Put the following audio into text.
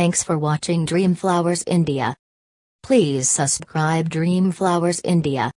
Thanks for watching Dreamflowers India. Please subscribe Dreamflowers India.